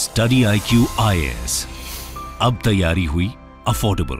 study I Q I अब तैयारी हुई अफोर्डेबल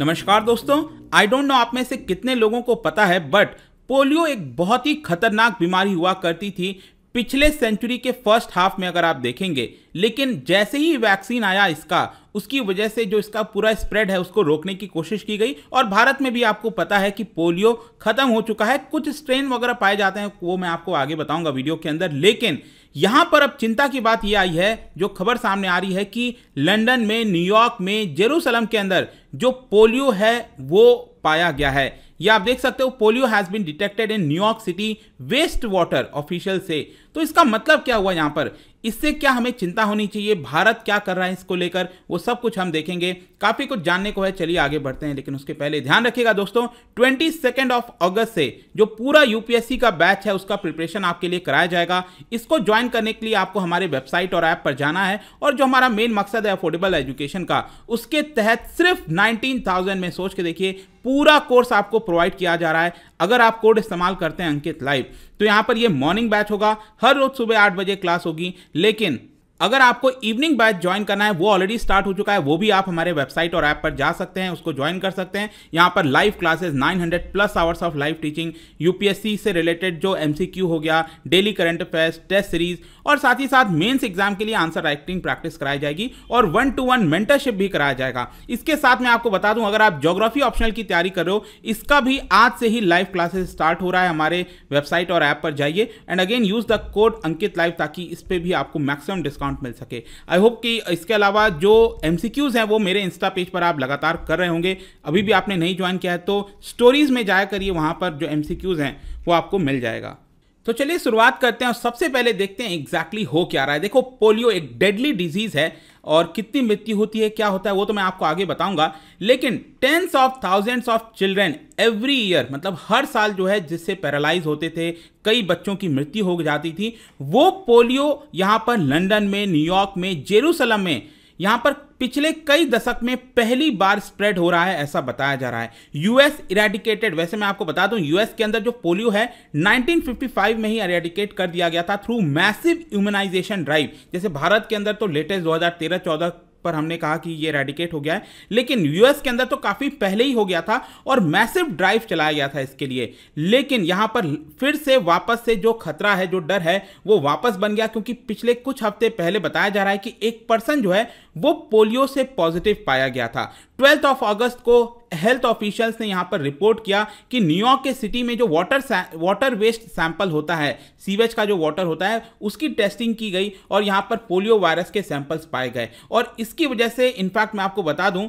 नमस्कार दोस्तों आई डोंट नो आप में से कितने लोगों को पता है बट पोलियो एक बहुत ही खतरनाक बीमारी हुआ करती थी पिछले सेंचुरी के फर्स्ट हाफ में अगर आप देखेंगे लेकिन जैसे ही वैक्सीन आया इसका उसकी वजह से जो इसका पूरा स्प्रेड है उसको रोकने की कोशिश की गई और भारत में भी आपको पता है कि पोलियो खत्म हो चुका है कुछ स्ट्रेन वगैरह पाए जाते हैं वो मैं आपको आगे बताऊंगा वीडियो के अंदर लेकिन यहां पर अब चिंता की बात यह आई है जो खबर सामने आ रही है कि लंदन में न्यूयॉर्क में जेरूसलम के अंदर जो पोलियो है वो पाया गया है या आप देख सकते हो polio has been detected in New York city waste water official से तो इसका मतलब क्या हुआ यहाँ पर इससे क्या हमें चिंता होनी चाहिए भारत क्या कर रहा है इसको लेकर वो सब कुछ हम देखेंगे काफी कुछ जानने को है चलिए आगे बढ़ते हैं लेकिन उसके पहले ध्यान रखिएगा दोस्तों ट्वेंटी सेकेंड ऑफ अगस्त से जो पूरा यूपीएससी का बैच है उसका प्रिपरेशन आपके लिए कराया जाएगा इसको ज्वाइन करने के लिए आपको हमारे वेबसाइट और ऐप पर जाना है और जो हमारा मेन मकसद है अफोर्डेबल एजुकेशन का उसके तहत सिर्फ नाइनटीन में सोच के देखिए पूरा कोर्स आपको प्रोवाइड किया जा रहा है अगर आप कोड इस्तेमाल करते हैं अंकित लाइव तो यहाँ पर ये मॉर्निंग बैच होगा हर रोज सुबह आठ बजे क्लास होगी लेकिन अगर आपको इवनिंग बैच ज्वाइन करना है वो ऑलरेडी स्टार्ट हो चुका है वो भी आप हमारे वेबसाइट और ऐप पर जा सकते हैं उसको ज्वाइन कर सकते हैं यहाँ पर live classes 900 plus hours of live teaching UPSC से रिलेटेड जो एमसीक्यू हो गया daily current affairs test series और साथ ही साथ मेन्स एग्जाम के लिए आंसर राइटिंग प्रैक्टिस कराई जाएगी और वन टू वन मेंटरशिप भी कराया जाएगा इसके साथ मैं आपको बता दूं अगर आप जोग्राफी ऑप्शनल की तैयारी कर रहे हो इसका भी आज से ही लाइव क्लासेस स्टार्ट हो रहा है हमारे वेबसाइट और ऐप पर जाइए and again use the code Ankit live ताकि इस पर भी आपको मैक्सिमम डिस्काउंट डिस्काउंट मिल सके आई होप कि इसके अलावा जो एम हैं वो मेरे इंस्टा पेज पर आप लगातार कर रहे होंगे अभी भी आपने नहीं ज्वाइन किया है तो स्टोरीज में जाया करिए वहाँ पर जो एम हैं वो आपको मिल जाएगा तो चलिए शुरुआत करते हैं और सबसे पहले देखते हैं एग्जैक्टली exactly हो क्या रहा है देखो पोलियो एक डेडली डिजीज है और कितनी मृत्यु होती है क्या होता है वो तो मैं आपको आगे बताऊंगा लेकिन tens of thousands of children every year मतलब हर साल जो है जिससे पैरालाइज होते थे कई बच्चों की मृत्यु हो जाती थी वो पोलियो यहाँ पर लंदन में न्यूयॉर्क में जेरूसलम में यहां पर पिछले कई दशक में पहली बार स्प्रेड हो रहा है ऐसा बताया जा रहा है यूएस इरेडिकेटेड वैसे मैं आपको बता दूं यूएस के अंदर जो पोलियो है 1955 में ही इरेडिकेट कर दिया गया था थ्रू मैसिव ह्यूमनाइजेशन ड्राइव जैसे भारत के अंदर तो लेटेस्ट 2013 हजार पर हमने कहा कि ये रेडिकेट हो गया है लेकिन यूएस के अंदर तो काफी पहले ही हो गया था और मैसिव ड्राइव चलाया गया था इसके लिए लेकिन यहां पर फिर से वापस से जो खतरा है जो डर है वो वापस बन गया क्योंकि पिछले कुछ हफ्ते पहले बताया जा रहा है कि एक पर्सन जो है वो पोलियो से पॉजिटिव पाया गया था ट्वेल्थ ऑफ अगस्त को हेल्थ ऑफिशियल्स ने यहां पर रिपोर्ट किया कि न्यूयॉर्क के सिटी में जो वाटर वाटर वेस्ट सैंपल होता है सीवेज का जो वाटर होता है उसकी टेस्टिंग की गई और यहां पर पोलियो वायरस के सैंपल्स पाए गए और इसकी वजह से इनफैक्ट मैं आपको बता दूं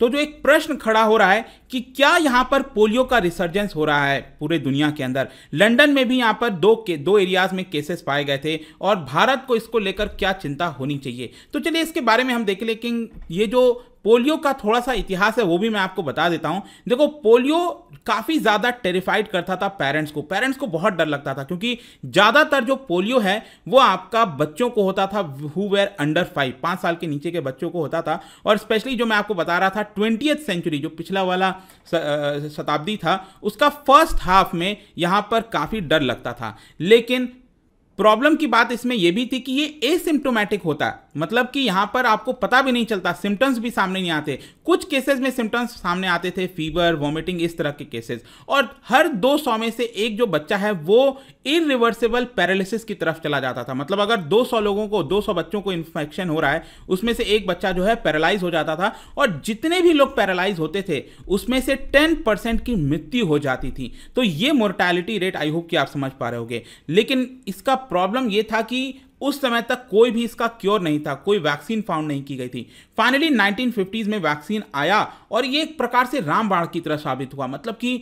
तो जो एक प्रश्न खड़ा हो रहा है कि क्या यहाँ पर पोलियो का रिसर्जेंस हो रहा है पूरे दुनिया के अंदर लंदन में भी यहाँ पर दो के दो एरियाज में केसेस पाए गए थे और भारत को इसको लेकर क्या चिंता होनी चाहिए तो चलिए इसके बारे में हम देख लेकिन ये जो पोलियो का थोड़ा सा इतिहास है वो भी मैं आपको बता देता हूं देखो पोलियो काफ़ी ज़्यादा टेरिफाइड करता था पेरेंट्स को पेरेंट्स को बहुत डर लगता था क्योंकि ज़्यादातर जो पोलियो है वो आपका बच्चों को होता था हु वेयर अंडर फाइव पाँच साल के नीचे के बच्चों को होता था और स्पेशली जो मैं आपको बता रहा था ट्वेंटी सेंचुरी जो पिछला वाला शताब्दी था उसका फर्स्ट हाफ में यहाँ पर काफ़ी डर लगता था लेकिन प्रॉब्लम की बात इसमें यह भी थी कि ये एसिम्टोमेटिक होता मतलब कि यहां पर आपको पता भी नहीं चलता सिम्टम्स भी सामने नहीं आते कुछ केसेस में सिम्टम्स सामने आते थे फीवर वॉमिटिंग इस तरह के केसेस और हर दो सौ में से एक जो बच्चा है वो इरिवर्सिबल पैरालिसिस की तरफ चला जाता था मतलब अगर 200 लोगों को 200 बच्चों को इन्फेक्शन हो रहा है उसमें से एक बच्चा जो है पैरालाइज हो जाता था और जितने भी लोग पैरालाइज होते थे उसमें से टेन परसेंट की मृत्यु हो जाती थी तो ये मोर्टैलिटी रेट आई होप कि आप समझ पा रहे होगे लेकिन इसका प्रॉब्लम यह था कि उस समय तक कोई भी इसका क्योर नहीं था कोई वैक्सीन फाउंड नहीं की गई थी फाइनली 1950s में वैक्सीन आया और ये एक प्रकार से रामबाण की तरह साबित हुआ मतलब कि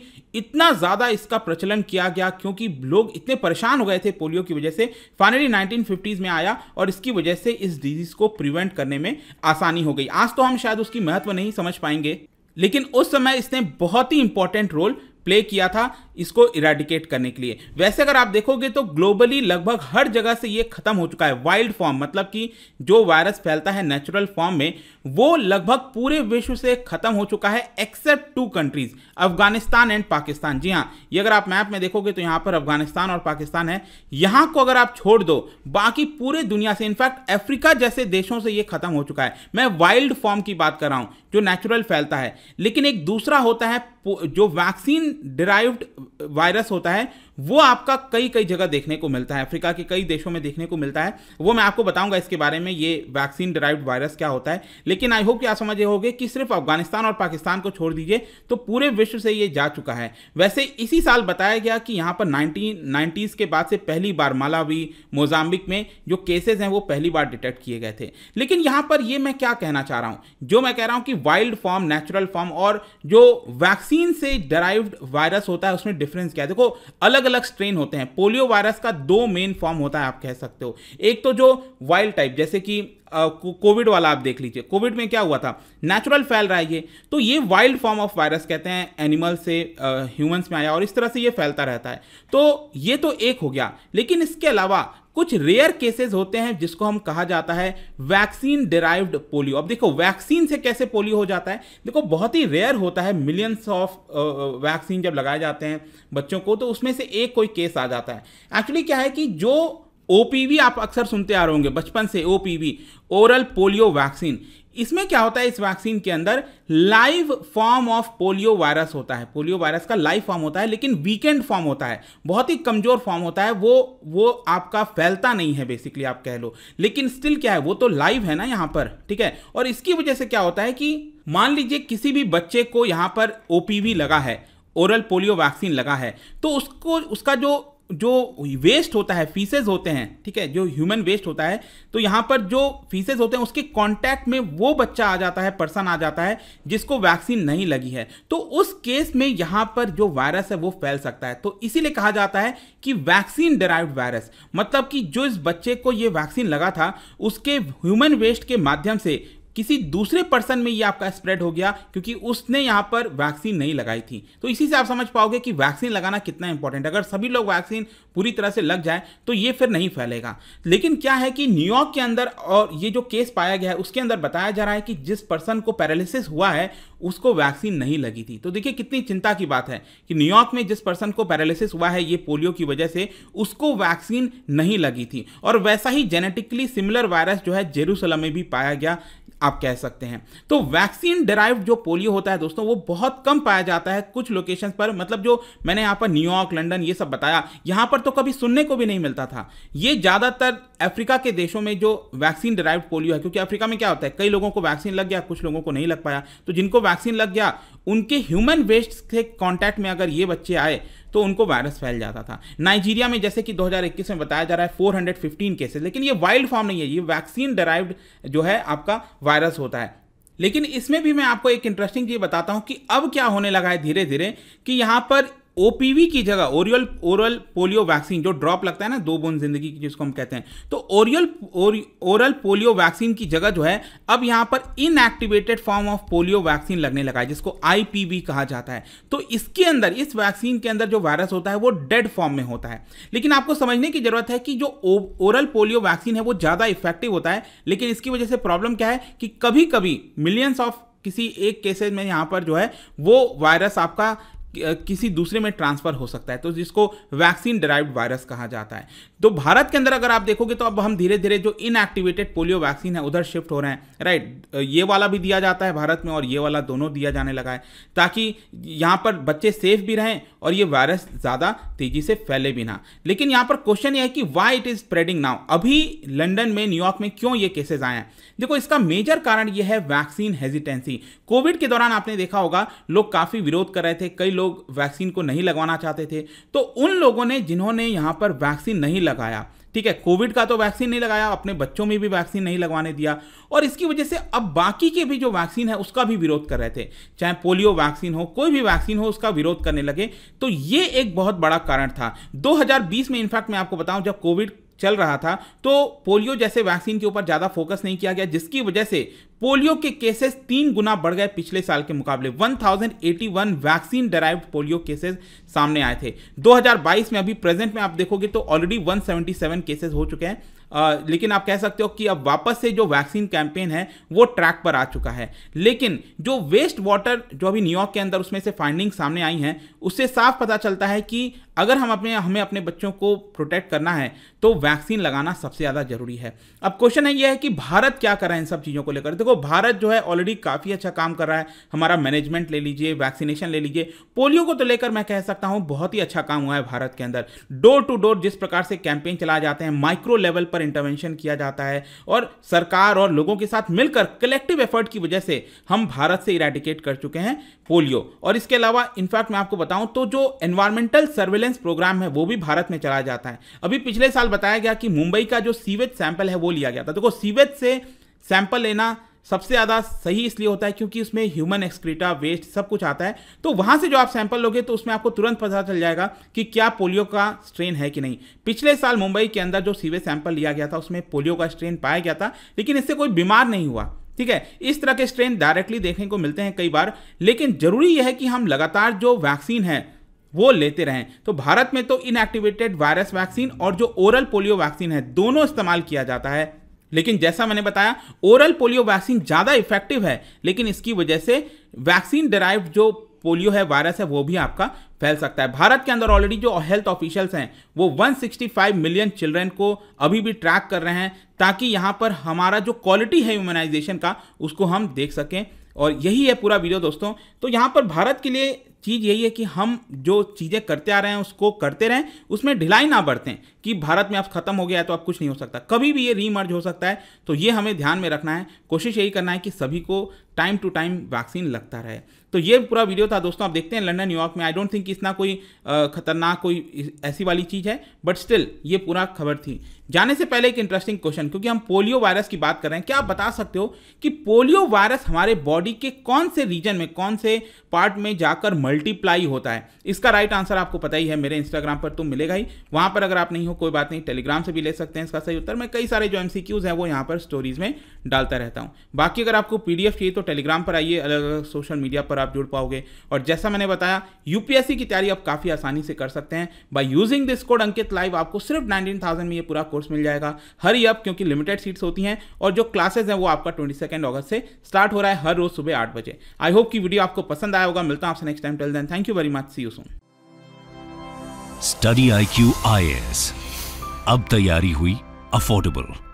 इतना ज़्यादा इसका प्रचलन किया गया क्योंकि लोग इतने परेशान हो गए थे पोलियो की वजह से फाइनली 1950s में आया और इसकी वजह से इस डिजीज़ को प्रिवेंट करने में आसानी हो गई आज तो हम शायद उसकी महत्व नहीं समझ पाएंगे लेकिन उस समय इसने बहुत ही इंपॉर्टेंट रोल प्ले किया था इसको इराडिकेट करने के लिए वैसे अगर आप देखोगे तो ग्लोबली लगभग हर जगह से ये खत्म हो चुका है वाइल्ड फॉर्म मतलब कि जो वायरस फैलता है नेचुरल फॉर्म में वो लगभग पूरे विश्व से खत्म हो चुका है except two countries Afghanistan and Pakistan जी हाँ ये अगर आप मैप में देखोगे तो यहाँ पर अफगानिस्तान और पाकिस्तान है यहाँ को अगर आप छोड़ दो बाकी पूरे दुनिया से इनफैक्ट अफ्रीका जैसे देशों से ये खत्म हो चुका है मैं वाइल्ड फॉर्म की बात कर रहा हूँ जो नेचुरल फैलता है लेकिन एक दूसरा होता है जो वैक्सीन डिराइव्ड वायरस होता है वो आपका कई कई जगह देखने को मिलता है अफ्रीका के कई देशों में देखने को मिलता है वो मैं आपको बताऊंगा इसके बारे में ये वैक्सीन डिराइव्ड वायरस क्या होता है लेकिन आई होप कि आप समझे होगे कि सिर्फ अफगानिस्तान और पाकिस्तान को छोड़ दीजिए तो पूरे विश्व से ये जा चुका है वैसे इसी साल बताया गया कि यहाँ पर नाइनटीन के बाद से पहली बार मालावी मोजाम्बिक में जो केसेज हैं वो पहली बार डिटेक्ट किए गए थे लेकिन यहाँ पर ये मैं क्या कहना चाह रहा हूँ जो मैं कह रहा हूँ कि वाइल्ड फॉर्म नेचुरल फॉर्म और जो वैक्सीन से डराइव्ड वायरस होता है उसमें डिफरेंस क्या है देखो अलग अलग स्ट्रेन होते हैं पोलियो वायरस का दो मेन फॉर्म होता है आप कह सकते हो एक तो जो वाइल्ड टाइप जैसे कि कोविड वाला आप देख लीजिए कोविड में क्या हुआ था नेचुरल फैल रहा है ये तो ये वाइल्ड फॉर्म ऑफ वायरस कहते हैं एनिमल से ह्यूमंस में आया और इस तरह से ये फैलता रहता है तो ये तो एक हो गया लेकिन इसके अलावा कुछ रेयर केसेस होते हैं जिसको हम कहा जाता है वैक्सीन डिराइव्ड पोलियो अब देखो वैक्सीन से कैसे पोलियो हो जाता है देखो बहुत ही रेयर होता है मिलियंस ऑफ वैक्सीन जब लगाए जाते हैं बच्चों को तो उसमें से एक कोई केस आ जाता है एक्चुअली क्या है कि जो ओपीवी आप अक्सर सुनते आ रहे होंगे बचपन से ओपीवी ओरल पोलियो वैक्सीन इसमें क्या होता है इस वैक्सीन के अंदर live form of polio virus होता है पोलियो वायरस का लाइव फॉर्म होता है लेकिन वीकेंड फॉर्म होता है बहुत ही कमजोर फॉर्म होता है वो वो आपका फैलता नहीं है बेसिकली आप कह लो लेकिन स्टिल क्या है वो तो लाइव है ना यहां पर ठीक है और इसकी वजह से क्या होता है कि मान लीजिए किसी भी बच्चे को यहां पर ओपीवी लगा है ओरल पोलियो वैक्सीन लगा है तो उसको उसका जो जो वेस्ट होता है फीसेज होते हैं ठीक है जो ह्यूमन वेस्ट होता है तो यहाँ पर जो फीसेज होते हैं उसके कांटेक्ट में वो बच्चा आ जाता है पर्सन आ जाता है जिसको वैक्सीन नहीं लगी है तो उस केस में यहाँ पर जो वायरस है वो फैल सकता है तो इसीलिए कहा जाता है कि वैक्सीन डिराइव्ड वायरस मतलब कि जो इस बच्चे को ये वैक्सीन लगा था उसके ह्यूमन वेस्ट के माध्यम से किसी दूसरे पर्सन में ये आपका स्प्रेड हो गया क्योंकि उसने यहाँ पर वैक्सीन नहीं लगाई थी तो इसी से आप समझ पाओगे कि वैक्सीन लगाना कितना इंपॉर्टेंट है अगर सभी लोग वैक्सीन पूरी तरह से लग जाए तो ये फिर नहीं फैलेगा लेकिन क्या है कि न्यूयॉर्क के अंदर और ये जो केस पाया गया है उसके अंदर बताया जा रहा है कि जिस पर्सन को पैरालिसिस हुआ है उसको वैक्सीन नहीं लगी थी तो देखिए कितनी चिंता की बात है कि न्यूयॉर्क में जिस पर्सन को पैरालिसिस हुआ है ये पोलियो की वजह से उसको वैक्सीन नहीं लगी थी और वैसा ही जेनेटिकली सिमिलर वायरस जो है जेरूसलम में भी पाया गया आप कह सकते हैं तो वैक्सीन डिराइव जो पोलियो होता है दोस्तों वो बहुत कम पाया जाता है कुछ लोकेशंस पर मतलब जो मैंने यहाँ पर न्यूयॉर्क लंदन ये सब बताया यहाँ पर तो कभी सुनने को भी नहीं मिलता था ये ज़्यादातर अफ्रीका के देशों में जो वैक्सीन डिराइव पोलियो है क्योंकि अफ्रीका में क्या होता है कई लोगों को वैक्सीन लग गया कुछ लोगों को नहीं लग पाया तो जिनको वैक्सीन लग गया उनके ह्यूमन वेस्ट से कॉन्टैक्ट में अगर ये बच्चे आए तो उनको वायरस फैल जाता था नाइजीरिया में जैसे कि 2021 में बताया जा रहा है 415 केसेस लेकिन ये वाइल्ड फॉर्म नहीं है ये वैक्सीन डराइव्ड जो है आपका वायरस होता है लेकिन इसमें भी मैं आपको एक इंटरेस्टिंग चीज़ बताता हूँ कि अब क्या होने लगा है धीरे धीरे कि यहाँ पर ओपीवी की जगह ओरियल ओरल पोलियो वैक्सीन जो ड्रॉप लगता है ना दो बोन जिंदगी की जिसको हम कहते हैं तो ओरियल ओरल पोलियो वैक्सीन की जगह जो है अब यहां पर inactivated form of polio vaccine लगने लगा है जिसको आईपीवी कहा जाता है तो इसके अंदर इस वैक्सीन के अंदर जो वायरस होता है वो डेड फॉर्म में होता है लेकिन आपको समझने की जरूरत है कि जो ओरल पोलियो वैक्सीन है वो ज्यादा इफेक्टिव होता है लेकिन इसकी वजह से प्रॉब्लम क्या है कि कभी कभी मिलियंस ऑफ किसी एक केसेज में यहां पर जो है वो वायरस आपका किसी दूसरे में ट्रांसफर हो सकता है तो जिसको वैक्सीन डराइव्ड वायरस कहा जाता है तो भारत के अंदर अगर आप देखोगे तो अब हम धीरे धीरे जो इनएक्टिवेटेड पोलियो वैक्सीन है उधर शिफ्ट हो रहे हैं राइट ये वाला भी दिया जाता है भारत में और ये वाला दोनों दिया जाने लगा है ताकि यहाँ पर बच्चे सेफ भी रहें और ये वायरस ज़्यादा तेजी से फैले भी ना लेकिन यहाँ पर क्वेश्चन यह है कि why it is spreading now अभी लंडन में न्यूयॉर्क में क्यों ये केसेज आए हैं देखो इसका मेजर कारण यह है वैक्सीन हेजिटेंसी कोविड के दौरान आपने देखा होगा लोग काफ़ी विरोध कर रहे थे कई लोग वैक्सीन को नहीं लगवाना चाहते थे तो उन लोगों ने जिन्होंने यहाँ पर वैक्सीन नहीं लगाया ठीक है कोविड का तो वैक्सीन नहीं लगाया अपने बच्चों में भी वैक्सीन नहीं लगवाने दिया और इसकी वजह से अब बाकी के भी जो वैक्सीन है उसका भी विरोध कर रहे थे चाहे पोलियो वैक्सीन हो कोई भी वैक्सीन हो उसका विरोध करने लगे तो ये एक बहुत बड़ा कारण था 2020 में इनफैक्ट मैं आपको बताऊं जब कोविड चल रहा था तो पोलियो जैसे वैक्सीन के ऊपर ज़्यादा फोकस नहीं किया गया जिसकी वजह से पोलियो के केसेस तीन गुना बढ़ गए पिछले साल के मुकाबले 1081 वैक्सीन डराइव्ड पोलियो केसेस सामने आए थे 2022 में अभी प्रेजेंट में आप देखोगे तो ऑलरेडी 177 केसेस हो चुके हैं आ, लेकिन आप कह सकते हो कि अब वापस से जो वैक्सीन कैंपेन है वो ट्रैक पर आ चुका है लेकिन जो वेस्ट वाटर जो अभी न्यूयॉर्क के अंदर उसमें से फाइंडिंग सामने आई हैं उससे साफ पता चलता है कि अगर हम अपने हमें अपने बच्चों को प्रोटेक्ट करना है तो वैक्सीन लगाना सबसे ज़्यादा जरूरी है अब क्वेश्चन है यह है कि भारत क्या कर रहा है इन सब चीज़ों को लेकर देखो भारत जो है ऑलरेडी काफ़ी अच्छा काम कर रहा है हमारा मैनेजमेंट ले लीजिए वैक्सीनेशन ले लीजिए पोलियो को तो लेकर मैं कह सकता हूँ बहुत ही अच्छा काम हुआ है भारत के अंदर डोर टू डोर जिस प्रकार से कैंपेन चलाए जाते हैं माइक्रो लेवल पर इंटरवेंशन किया जाता है और सरकार और लोगों के साथ मिलकर कलेक्टिव एफर्ट की वजह से हम भारत से इरेडिकेट कर चुके हैं पोलियो और इसके अलावा इनफैक्ट मैं आपको बताऊं तो जो एनवायरमेंटल सर्वेलेंस सर्वेलेंस प्रोग्राम है वो भी भारत में चलाया जाता है अभी पिछले साल बताया गया कि मुंबई का जो सीवेज सैंपल e है वो लिया गया था देखो तो सीवेज e से सैंपल लेना सबसे ज़्यादा सही इसलिए होता है क्योंकि उसमें ह्यूमन एक्सक्रीटा वेस्ट सब कुछ आता है तो वहाँ से जो आप सैंपल लोगे तो उसमें आपको तुरंत पता चल जाएगा कि क्या पोलियो का स्ट्रेन है कि नहीं पिछले साल मुंबई के अंदर जो सीवेज सैंपल e लिया गया था उसमें पोलियो का स्ट्रेन पाया गया था लेकिन इससे कोई बीमार नहीं हुआ ठीक है इस तरह के स्ट्रेन डायरेक्टली देखने को मिलते हैं कई बार लेकिन जरूरी यह है कि हम लगातार जो वैक्सीन है वो लेते रहें तो भारत में तो इनएक्टिवेटेड वायरस वैक्सीन और जो ओरल पोलियो वैक्सीन है दोनों इस्तेमाल किया जाता है लेकिन जैसा मैंने बताया ओरल पोलियो वैक्सीन ज़्यादा इफेक्टिव है लेकिन इसकी वजह से वैक्सीन डराइव जो पोलियो है वायरस है वो भी आपका फैल सकता है भारत के अंदर ऑलरेडी जो हेल्थ ऑफिशियल्स हैं वो 165 मिलियन चिल्ड्रन को अभी भी ट्रैक कर रहे हैं ताकि यहाँ पर हमारा जो क्वालिटी है ह्यूमनाइजेशन का उसको हम देख सकें और यही है पूरा वीडियो दोस्तों तो यहाँ पर भारत के लिए चीज़ यही है कि हम जो चीज़ें करते आ रहे हैं उसको करते रहें उसमें ढिलाई ना बरतें कि भारत में अब ख़त्म हो गया है तो अब कुछ नहीं हो सकता कभी भी ये रीमर्ज हो सकता है तो ये हमें ध्यान में रखना है कोशिश यही करना है कि सभी को टाइम टू टाइम वैक्सीन लगता रहे तो ये पूरा वीडियो था दोस्तों आप देखते हैं लंदन न्यूयॉर्क में आई डोंट थिंक इतना कोई खतरनाक कोई ऐसी वाली चीज़ है बट स्टिल ये पूरा खबर थी जाने से पहले एक इंटरेस्टिंग क्वेश्चन क्योंकि हम पोलियो वायरस की बात कर रहे हैं क्या आप बता सकते हो कि पोलियो वायरस हमारे बॉडी के कौन से रीजन में कौन से पार्ट में जाकर मल्टीप्लाई होता है इसका राइट आंसर आपको पता ही है मेरे इंस्टाग्राम पर तो मिलेगा ही वहां पर अगर आप नहीं हो कोई बात नहीं टेलीग्राम से भी ले सकते हैं इसका सही उत्तर मैं कई सारे जो एम हैं वो यहाँ पर स्टोरीज में डालता रहता हूँ बाकी अगर आपको पी चाहिए तो तो टेलीग्राम पर आइए अलग अलग सोशल मीडिया पर आप जुड़ पाओगे और जैसा मैंने बताया यूपीएससी की तैयारी आप काफ़ी आसानी से कर सकते हैं by using this code Ankit live आपको सिर्फ नाइनटीन थाउजेंड में ये पूरा कोर्स मिल जाएगा हरी अप क्योंकि लिमिटेड सीट्स होती हैं और जो क्लासेज हैं वो आपका ट्वेंटी सेकेंड अगस्त से स्टार्ट हो रहा है हर रोज सुबह आठ बजे आई होप की वीडियो आपको पसंद आया होगा मिलता हूं आपसे next time till then thank you very much see you soon study I Q अब तैयारी हुई अफोर्डेबल